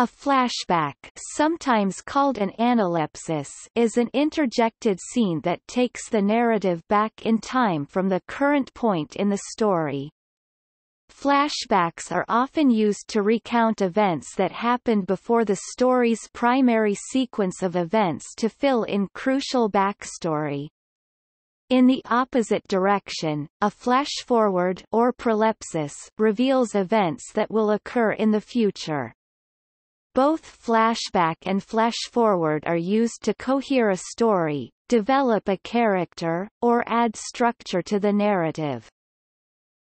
A flashback sometimes called an analepsis is an interjected scene that takes the narrative back in time from the current point in the story. Flashbacks are often used to recount events that happened before the story's primary sequence of events to fill in crucial backstory. In the opposite direction, a flashforward or prolepsis reveals events that will occur in the future. Both flashback and flashforward are used to cohere a story, develop a character, or add structure to the narrative.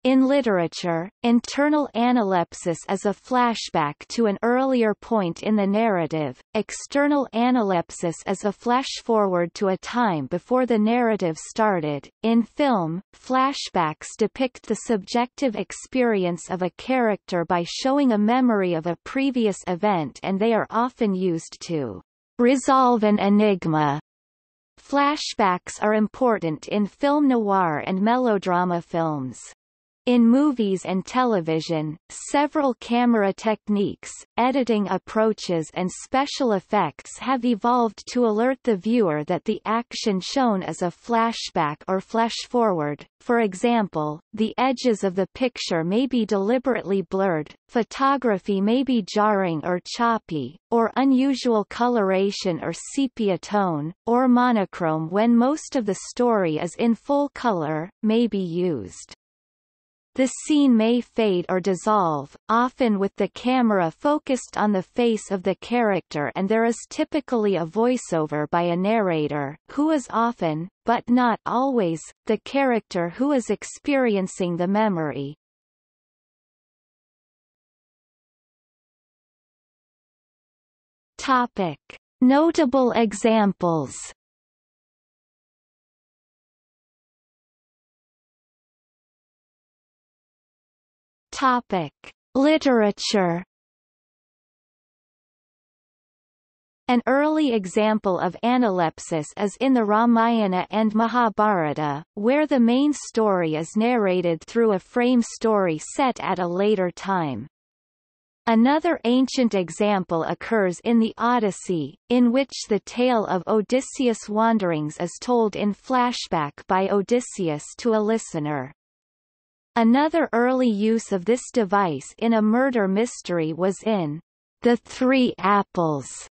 In literature, internal analepsis is a flashback to an earlier point in the narrative, external analepsis is a flashforward to a time before the narrative started. In film, flashbacks depict the subjective experience of a character by showing a memory of a previous event and they are often used to resolve an enigma Flashbacks are important in film noir and melodrama films. In movies and television, several camera techniques, editing approaches and special effects have evolved to alert the viewer that the action shown is a flashback or flash-forward. For example, the edges of the picture may be deliberately blurred, photography may be jarring or choppy, or unusual coloration or sepia tone, or monochrome when most of the story is in full color, may be used. The scene may fade or dissolve, often with the camera focused on the face of the character and there is typically a voiceover by a narrator, who is often, but not always, the character who is experiencing the memory. Topic. Notable examples Topic: Literature. An early example of analepsis is in the Ramayana and Mahabharata, where the main story is narrated through a frame story set at a later time. Another ancient example occurs in the Odyssey, in which the tale of Odysseus' wanderings is told in flashback by Odysseus to a listener. Another early use of this device in a murder mystery was in The Three Apples,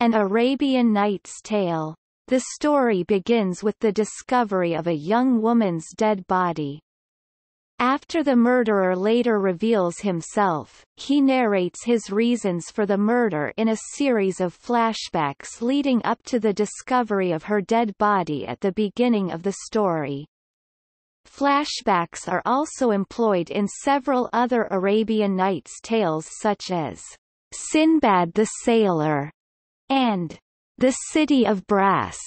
an Arabian Knight's Tale. The story begins with the discovery of a young woman's dead body. After the murderer later reveals himself, he narrates his reasons for the murder in a series of flashbacks leading up to the discovery of her dead body at the beginning of the story. Flashbacks are also employed in several other Arabian Nights tales such as Sinbad the Sailor and The City of Brass.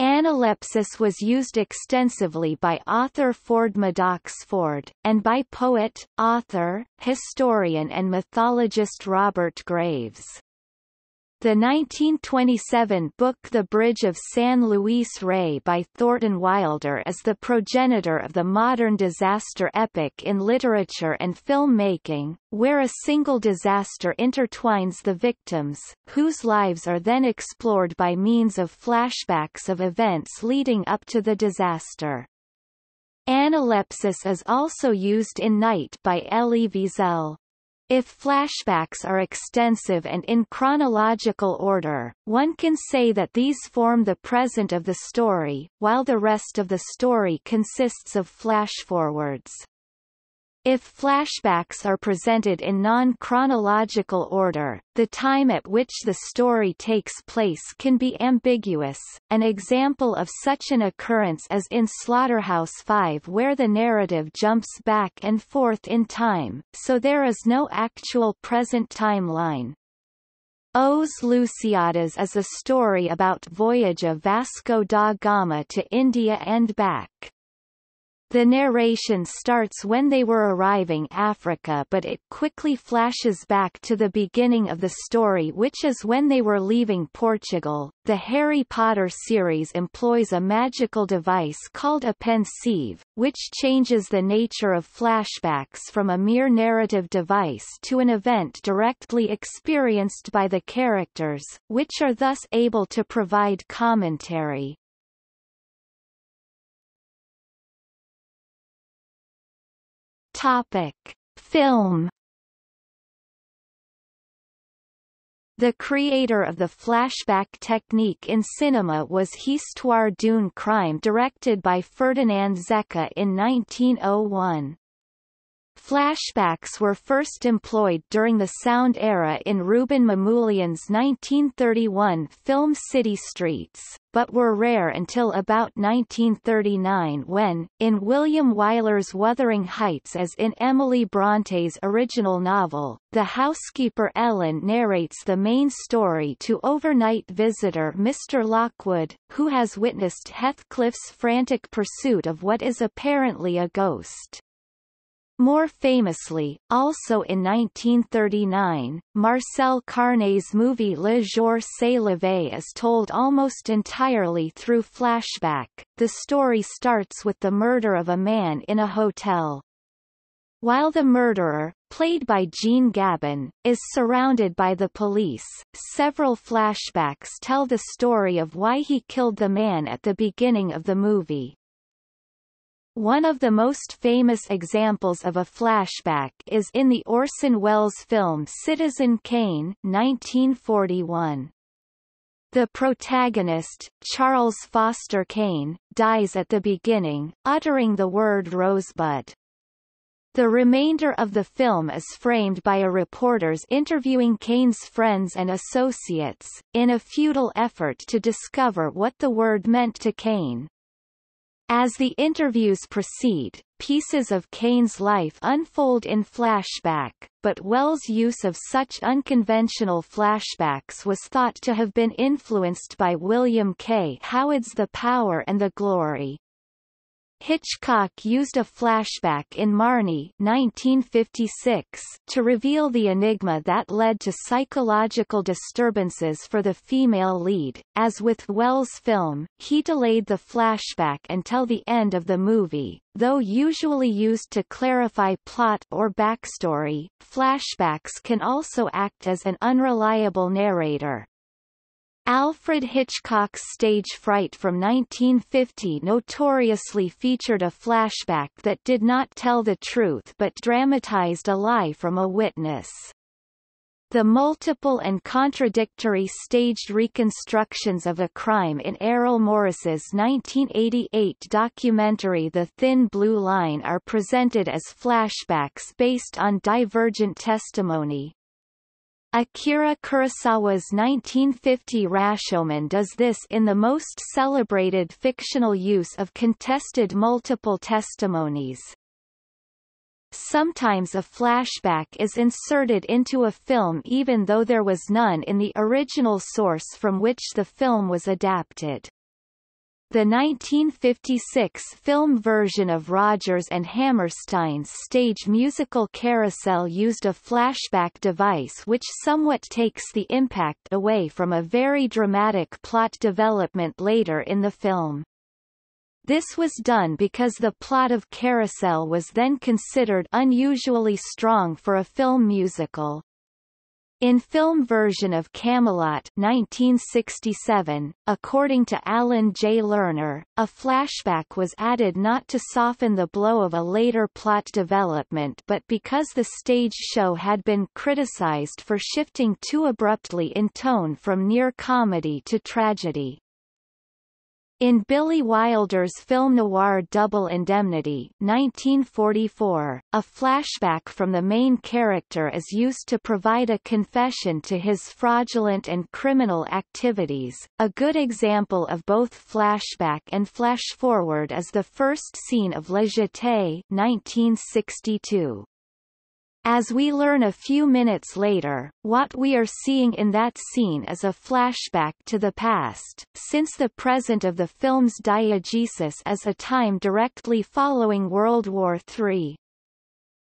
Analepsis was used extensively by author Ford Madox Ford, and by poet, author, historian and mythologist Robert Graves. The 1927 book The Bridge of San Luis Rey by Thornton Wilder is the progenitor of the modern disaster epic in literature and filmmaking, where a single disaster intertwines the victims, whose lives are then explored by means of flashbacks of events leading up to the disaster. Analepsis is also used in Night by Elie Wiesel. If flashbacks are extensive and in chronological order, one can say that these form the present of the story, while the rest of the story consists of flashforwards. If flashbacks are presented in non-chronological order, the time at which the story takes place can be ambiguous. An example of such an occurrence is in Slaughterhouse 5 where the narrative jumps back and forth in time, so there is no actual present timeline. Os Luciadas is a story about voyage of Vasco da Gama to India and back. The narration starts when they were arriving Africa but it quickly flashes back to the beginning of the story which is when they were leaving Portugal. The Harry Potter series employs a magical device called a pensieve, which changes the nature of flashbacks from a mere narrative device to an event directly experienced by the characters, which are thus able to provide commentary. Topic: Film The creator of the flashback technique in cinema was Histoire d'une crime directed by Ferdinand Zecca in 1901. Flashbacks were first employed during the sound era in Ruben Mamoulian's 1931 film City Streets, but were rare until about 1939 when, in William Wyler's Wuthering Heights as in Emily Bronte's original novel, the housekeeper Ellen narrates the main story to overnight visitor Mr. Lockwood, who has witnessed Heathcliff's frantic pursuit of what is apparently a ghost. More famously, also in 1939, Marcel Carné's movie Le Jour c'est levé is told almost entirely through flashback. The story starts with the murder of a man in a hotel. While the murderer, played by Jean Gabin, is surrounded by the police, several flashbacks tell the story of why he killed the man at the beginning of the movie. One of the most famous examples of a flashback is in the Orson Welles film Citizen Kane 1941. The protagonist, Charles Foster Kane, dies at the beginning, uttering the word rosebud. The remainder of the film is framed by a reporter's interviewing Kane's friends and associates, in a futile effort to discover what the word meant to Kane. As the interviews proceed, pieces of Kane's life unfold in flashback, but Wells' use of such unconventional flashbacks was thought to have been influenced by William K. Howard's The Power and the Glory. Hitchcock used a flashback in Marnie 1956 to reveal the enigma that led to psychological disturbances for the female lead. As with Wells' film, he delayed the flashback until the end of the movie, though usually used to clarify plot or backstory. Flashbacks can also act as an unreliable narrator. Alfred Hitchcock's stage fright from 1950 notoriously featured a flashback that did not tell the truth but dramatized a lie from a witness. The multiple and contradictory staged reconstructions of a crime in Errol Morris's 1988 documentary The Thin Blue Line are presented as flashbacks based on divergent testimony, Akira Kurosawa's 1950 Rashomon does this in the most celebrated fictional use of contested multiple testimonies. Sometimes a flashback is inserted into a film even though there was none in the original source from which the film was adapted. The 1956 film version of Rodgers and Hammerstein's stage musical Carousel used a flashback device which somewhat takes the impact away from a very dramatic plot development later in the film. This was done because the plot of Carousel was then considered unusually strong for a film musical. In film version of Camelot 1967, according to Alan J. Lerner, a flashback was added not to soften the blow of a later plot development but because the stage show had been criticized for shifting too abruptly in tone from near comedy to tragedy. In Billy Wilder's film noir Double Indemnity 1944, a flashback from the main character is used to provide a confession to his fraudulent and criminal activities. A good example of both flashback and flashforward is the first scene of Le Jeté 1962. As we learn a few minutes later, what we are seeing in that scene is a flashback to the past, since the present of the film's diegesis is a time directly following World War III.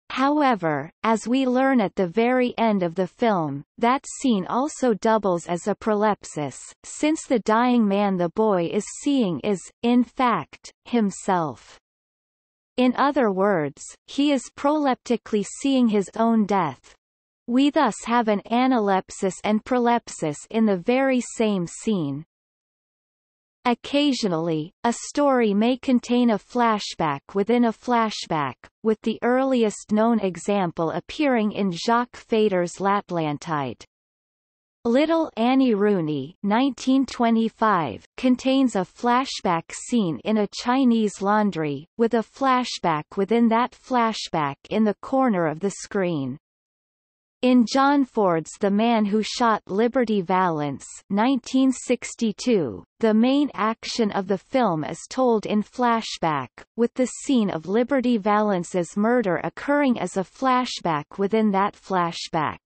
However, as we learn at the very end of the film, that scene also doubles as a prolepsis, since the dying man the boy is seeing is, in fact, himself. In other words, he is proleptically seeing his own death. We thus have an analepsis and prolepsis in the very same scene. Occasionally, a story may contain a flashback within a flashback, with the earliest known example appearing in Jacques Fader's L'Atlantide. Little Annie Rooney 1925, contains a flashback scene in a Chinese laundry, with a flashback within that flashback in the corner of the screen. In John Ford's The Man Who Shot Liberty Valance 1962, the main action of the film is told in flashback, with the scene of Liberty Valance's murder occurring as a flashback within that flashback.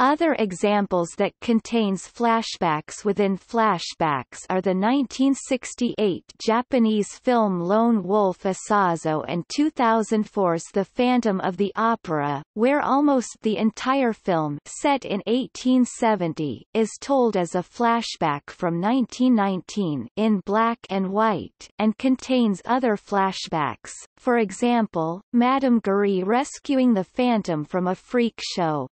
Other examples that contains flashbacks within flashbacks are the 1968 Japanese film Lone Wolf Asazo and 2004's The Phantom of the Opera, where almost the entire film set in 1870 is told as a flashback from 1919 in black and white and contains other flashbacks, for example, Madame Curie rescuing the Phantom from a freak show.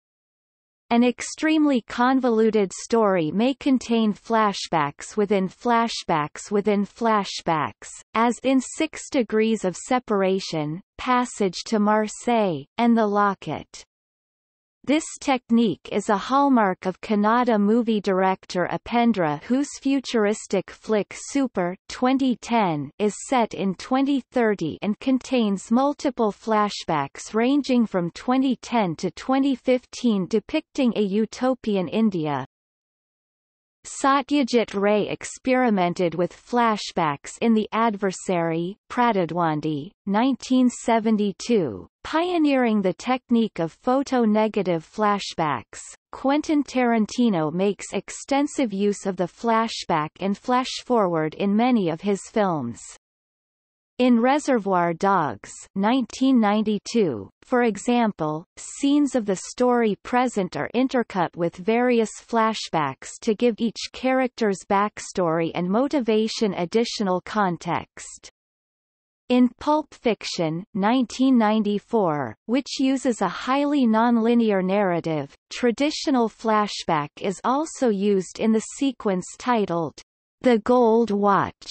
An extremely convoluted story may contain flashbacks within flashbacks within flashbacks, as in Six Degrees of Separation, Passage to Marseille, and The Locket. This technique is a hallmark of Kannada movie director Appendra whose futuristic flick Super 2010 is set in 2030 and contains multiple flashbacks ranging from 2010 to 2015 depicting a utopian India. Satyajit Ray experimented with flashbacks in The Adversary Pradidwandi, 1972, pioneering the technique of photo-negative flashbacks. Quentin Tarantino makes extensive use of the flashback and flash-forward in many of his films. In Reservoir Dogs 1992, for example, scenes of the story present are intercut with various flashbacks to give each character's backstory and motivation additional context. In Pulp Fiction 1994, which uses a highly nonlinear narrative, traditional flashback is also used in the sequence titled, The Gold Watch.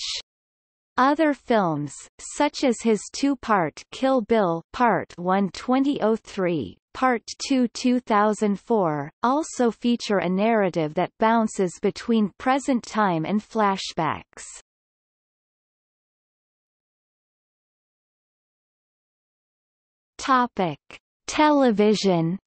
Other films, such as his two-part Kill Bill Part 1 2003, Part 2 2004, also feature a narrative that bounces between present time and flashbacks. Topic. Television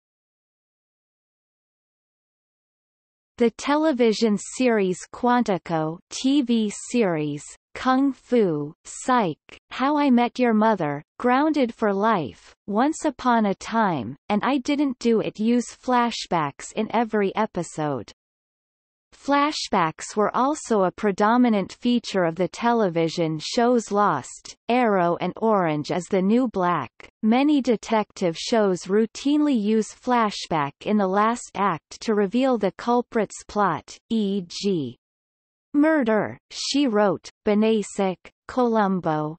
The television series Quantico TV series Kung Fu, Psych, How I Met Your Mother, Grounded for Life, Once Upon a Time, and I Didn't Do It use flashbacks in every episode. Flashbacks were also a predominant feature of the television shows Lost, Arrow and Orange is the New Black. Many detective shows routinely use flashback in the last act to reveal the culprit's plot, e.g. Murder, She Wrote, Benasic, Colombo,